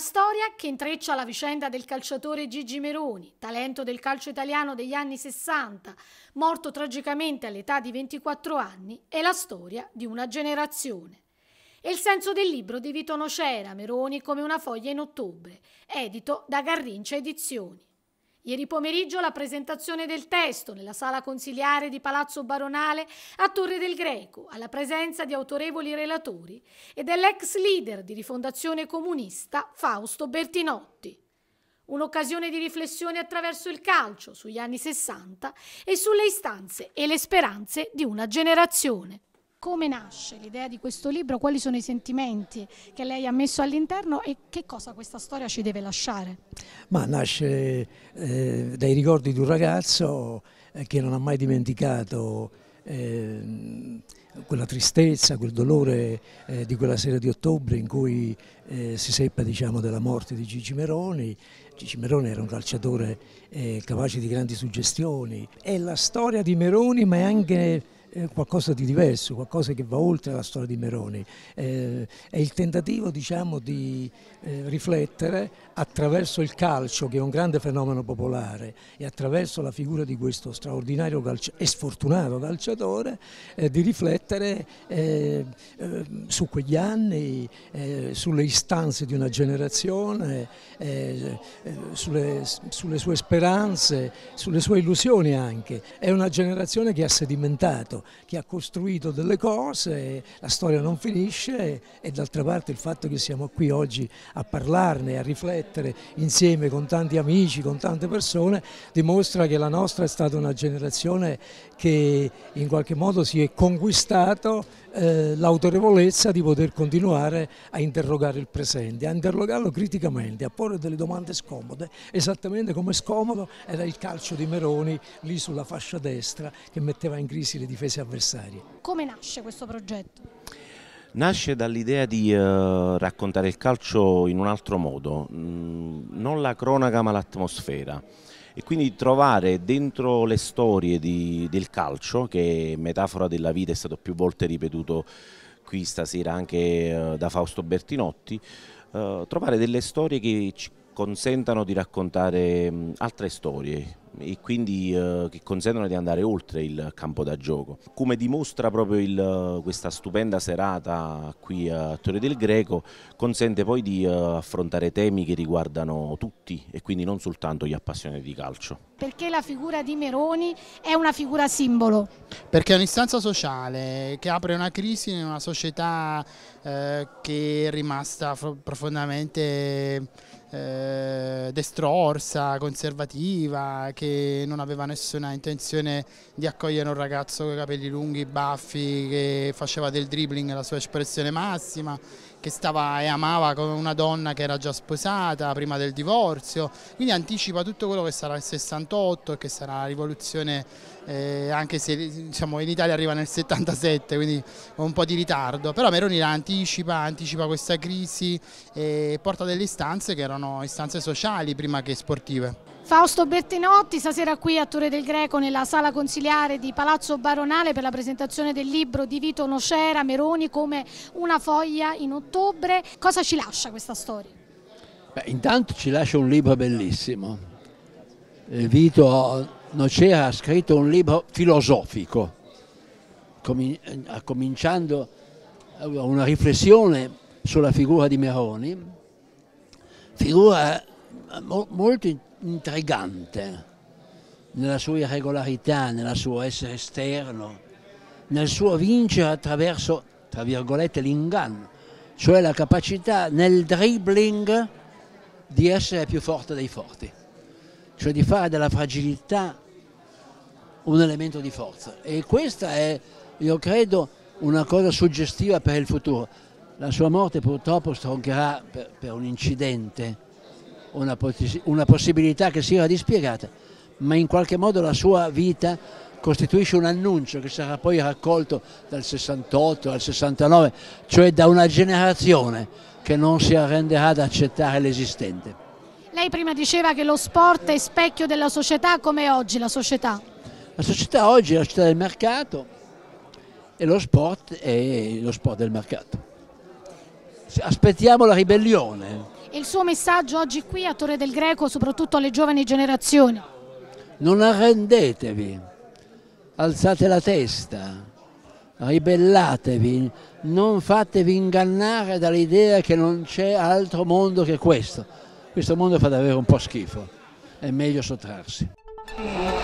Una storia che intreccia la vicenda del calciatore Gigi Meroni, talento del calcio italiano degli anni 60, morto tragicamente all'età di 24 anni, è la storia di una generazione. E il senso del libro di Vito Nocera, Meroni come una foglia in ottobre, edito da Garrincia Edizioni. Ieri pomeriggio la presentazione del testo nella sala consiliare di Palazzo Baronale a Torre del Greco, alla presenza di autorevoli relatori e dell'ex leader di Rifondazione Comunista Fausto Bertinotti. Un'occasione di riflessione attraverso il calcio sugli anni 60 e sulle istanze e le speranze di una generazione. Come nasce l'idea di questo libro? Quali sono i sentimenti che lei ha messo all'interno e che cosa questa storia ci deve lasciare? Ma nasce eh, dai ricordi di un ragazzo eh, che non ha mai dimenticato eh, quella tristezza, quel dolore eh, di quella sera di ottobre in cui eh, si seppe diciamo, della morte di Gigi Meroni. Gigi Meroni era un calciatore eh, capace di grandi suggestioni. È la storia di Meroni ma è anche eh, qualcosa di diverso, qualcosa che va oltre la storia di Meroni. Eh, è il tentativo diciamo, di eh, riflettere attraverso il calcio, che è un grande fenomeno popolare, e attraverso la figura di questo straordinario e sfortunato calciatore, eh, di riflettere eh, eh, su quegli anni, sulle istanze di una generazione, sulle, sulle sue speranze, sulle sue illusioni anche. È una generazione che ha sedimentato che ha costruito delle cose, la storia non finisce e d'altra parte il fatto che siamo qui oggi a parlarne, a riflettere insieme con tanti amici, con tante persone, dimostra che la nostra è stata una generazione che in qualche modo si è conquistato eh, l'autorevolezza di poter continuare a interrogare il presente, a interrogarlo criticamente, a porre delle domande scomode, esattamente come scomodo era il calcio di Meroni lì sulla fascia destra che metteva in crisi le difese imprese avversarie. Come nasce questo progetto? Nasce dall'idea di eh, raccontare il calcio in un altro modo, mh, mm, non la cronaca ma l'atmosfera e quindi trovare dentro le storie di, del calcio, che metafora della vita è stato più volte ripetuto qui stasera anche eh, da Fausto Bertinotti, eh, trovare delle storie che ci consentano di raccontare mh, mm, altre storie, e quindi eh, che consentono di andare oltre il campo da gioco. Come dimostra proprio il, eh, questa stupenda serata qui a Torre del Greco, consente poi di eh, affrontare temi che riguardano tutti e quindi non soltanto gli appassionati di calcio. Perché la figura di Meroni è una figura simbolo? Perché è un'istanza sociale che apre una crisi in una società eh, che è rimasta profondamente eh, destrorsa, conservativa, che non aveva nessuna intenzione di accogliere un ragazzo con i capelli lunghi, baffi, che faceva del dribbling la sua espressione massima, che stava e amava come una donna che era già sposata prima del divorzio, quindi anticipa tutto quello che sarà il 68 e che sarà la rivoluzione eh, anche se diciamo, in Italia arriva nel 77 quindi con un po' di ritardo, però Meroni la anticipa, anticipa questa crisi e porta delle istanze che erano erano istanze sociali prima che sportive. Fausto Bertinotti, stasera qui a Torre del Greco nella sala consiliare di Palazzo Baronale per la presentazione del libro di Vito Nocera, Meroni come una foglia in ottobre. Cosa ci lascia questa storia? Beh, intanto ci lascia un libro bellissimo. Eh, Vito Nocera ha scritto un libro filosofico, eh, cominciando eh, una riflessione sulla figura di Meroni figura eh, molto intrigante nella sua irregolarità, nella sua essere esterno, nel suo vincere attraverso, tra virgolette, l'inganno, cioè la capacità nel dribbling di essere più forte dei forti, cioè di fare della fragilità un elemento di forza. E questa è, io credo, una cosa suggestiva per il futuro la sua morte purtroppo stroncherà per, per un incidente una, una possibilità che si era dispiegata, ma in qualche modo la sua vita costituisce un annuncio che sarà poi raccolto dal 68 al 69, cioè da una generazione che non si arrenderà ad accettare l'esistente. Lei prima diceva che lo sport è specchio della società, come oggi la società? La società oggi è la società del mercato e lo sport è lo sport del mercato aspettiamo la ribellione. Il suo messaggio oggi qui a Torre del Greco, soprattutto alle giovani generazioni? Non arrendetevi, alzate la testa, ribellatevi, non fatevi ingannare dall'idea che non c'è altro mondo che questo. Questo mondo fa davvero un po' schifo, è meglio sottrarsi.